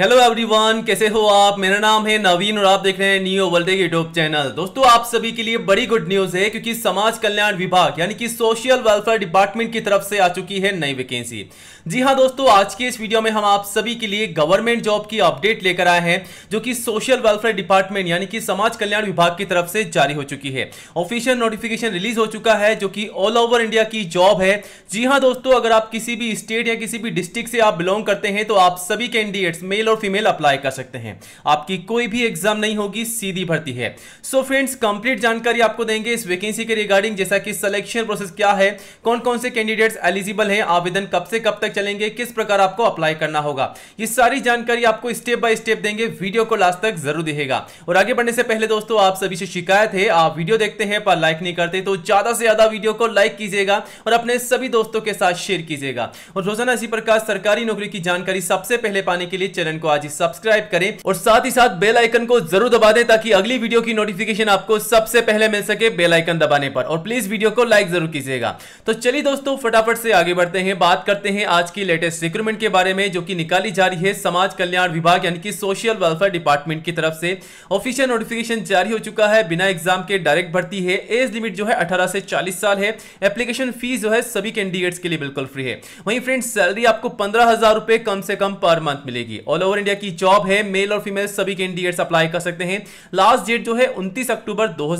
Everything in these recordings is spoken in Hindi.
हेलो एवरीवन कैसे हो आप मेरा नाम है नवीन और आप देख रहे हैं न्यू वर्ल्ड यूट्यूब चैनल दोस्तों आप सभी के लिए बड़ी गुड न्यूज़ है क्योंकि समाज कल्याण विभाग यानी कि सोशल वेलफेयर डिपार्टमेंट की तरफ से आ चुकी है नई वैकेंसी जी हाँ दोस्तों आज के इस वीडियो में हम आप सभी के लिए गवर्नमेंट जॉब की अपडेट लेकर आए हैं जो कि सोशल वेलफेयर डिपार्टमेंट यानी कि समाज कल्याण विभाग की तरफ से जारी हो चुकी है ऑफिशियल नोटिफिकेशन रिलीज हो चुका है जो कि ऑल ओवर इंडिया की जॉब है जी हाँ दोस्तों अगर आप किसी भी स्टेट या किसी भी डिस्ट्रिक्ट से आप बिलोंग करते हैं तो आप सभी कैंडिडेट्स में मेल और फीमेल अप्लाई कर सकते हैं आपकी कोई भी एग्जाम नहीं होगी सीधी भर्ती है सो फ्रेंड्स कंप्लीट जानकारी आपको देंगे इस वैकेंसी के रिगार्डिंग जैसा कि सिलेक्शन प्रोसेस क्या है कौन कौन से कैंडिडेट्स एलिजिबल हैं आवेदन कब से कब तक चलेंगे किस प्रकार आपको अप्लाई करना होगा ये सारी जानकारी आपको स्टेप बाय स्टेप देंगे वीडियो को लास्ट तक जरूर देगा और आगे बढ़ने से पहले दोस्तों आप सभी से शिकायत है आप वीडियो देखते हैं पर लाइक नहीं करते तो ज्यादा से ज्यादा वीडियो को लाइक कीजिएगा और अपने सभी दोस्तों के साथ शेयर कीजिएगा और रोजाना इसी प्रकार सरकारी नौकरी की जानकारी सबसे पहले पाने के लिए चैनल चैनल को आज ही सब्सक्राइब करें और साथ ही साथ बेल आइकन को जरूर दबा दें ताकि अगली वीडियो की नोटिफिकेशन आपको सबसे पहले मिल सके बेल आइकन दबाने पर और प्लीज वीडियो को लाइक जरूर कीजिएगा तो चलिए दोस्तों फटाफट से आगे बढ़ते हैं बात करते हैं आज की लेटेस्ट रिक्रूटमेंट के बारे में जो की निकाली जा रही है समाज कल्याण विभाग यानी कि सोशल वेलफेयर डिपार्टमेंट की तरफ से ऑफिशियल नोटिफिकेशन जारी हो चुका है बिना एग्जाम के डायरेक्ट भर्ती है एज लिमिट जो है अठारह से चालीस साल है एप्लीकेशन फीस जो है सभी कैंडिडेट्स के लिए बिल्कुल फ्री है वहीं फ्रेंड्स सैलरी आपको पंद्रह हजार रुपए कम से कम पर मंथ मिलेगी ऑल ऑल ओवर इंडिया की जॉब है मेल और फीमेल सभी कैंडिडेट्स अप्लाई कर सकते हैं लास्ट डेट जो है उनतीस अक्टूबर दो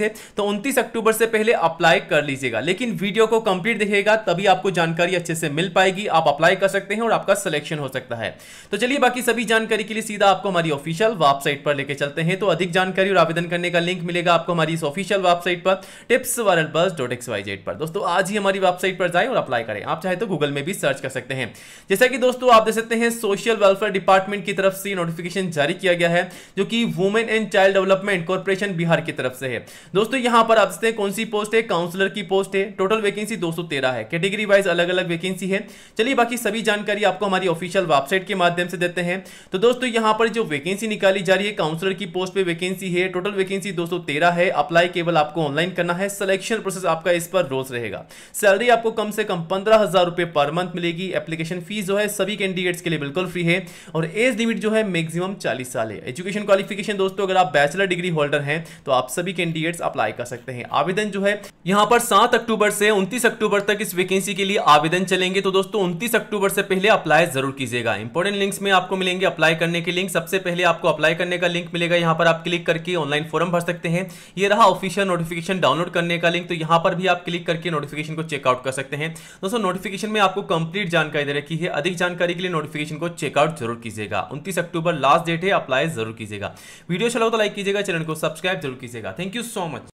है तो उनतीस अक्टूबर से पहले अप्लाई कर लीजिएगा लेकिन वीडियो को कंप्लीट देखिएगा तभी आपको जानकारी अच्छे से मिल पाएगी आप अप्लाई कर सकते हैं और आपका सिलेक्शन हो सकता है तो चलिए बाकी सभी जानकारी के लिए सीधा आपको हमारी ऑफिशियल वेबसाइट पर लेके चलते हैं तो अधिक जानकारी और आवेदन करने का लिंक मिलेगा आपको हमारी इस ऑफिशियल वेबसाइट पर टिप्स वर्ल्ड बस डॉट एक्स वाई जेड पर दोस्तों आज ही हमारी वेबसाइट पर जाएं और अप्लाई करें आप चाहे तो गूगल में भी सर्च कर सकते हैं जैसा कि दोस्तों आप देख सकते हैं सोशल वेलफेयर डिपार्टमेंट की तरफ से नोटिफिकेशन जारी किया गया है जो कि women and child development corporation Bihar की तरफ से है दोस्तों यहां पर आप देखते हैं कौन सी पोस्ट है काउंसलर की पोस्ट है टोटल वैकेंसी 213 है कैटेगरी वाइज अलग अलग वैकेंसी है चलिए बाकी सभी जानकारी आपको हमारी ऑफिशियल वेबसाइट के माध्यम से देते हैं तो दोस्तों यहां पर जो वैकेंसी निकाली जा रही है काउंसलर की पोस्ट पे वैकेंसी है टोटल वैकेंसी 213 है अप्लाई केवल आपको ऑनलाइन करना है सिलेक्शन प्रोसेस आपका इस पर रोज रहेगा सैलरी आपको कम से कम पंद्रह हजार रुपए पर मंथ मिलेगी एप्लीकेशन फीस जो है सभी कैंडिडेट्स के लिए बिल्कुल फ्री है और एज लिमिट जो है मैक्सिमम 40 साल है एजुकेशन क्वालिफिकेशन दोस्तों अगर आप बैचलर डिग्री होल्डर हैं तो आप सभी कैंडिडेट्स अप्लाई कर सकते हैं आवेदन जो है यहाँ पर सात अक्टूबर से उनतीस अक्टूबर तक इस वैकेंसी के लिए आवेदन चलेंगे तो दोस्तों उनतीस अक्टूबर से पहले अप्लाई जरूर कीजिएगा इंपॉर्टेंट लिंक्स में आपको मिलेंगे अप्लाई करने के लिंक सबसे पहले आपको अप्लाई करने का लिंक मिलेगा यहाँ पर आप क्लिक करके ऑनलाइन फॉर्म भर सकते हैं ये रहा ऑफिशियल नोटिफिकेशन डाउनलोड करने का लिंक तो यहाँ पर भी आप क्लिक करके नोटिफिकेशन को चेकआउट कर सकते हैं दोस्तों नोटिफिकेशन में आपको कंप्लीट जानकारी दे रखी है अधिक जानकारी के लिए नोटिफिकेशन को चेकआउट जरूर कीजिए कीजिएगा उनतीस अक्टूबर लास्ट डेट है अप्लाई जरूर कीजिएगा वीडियो चलाओ अच्छा तो लाइक कीजिएगा चैनल को सब्सक्राइब जरूर कीजिएगा थैंक यू सो मच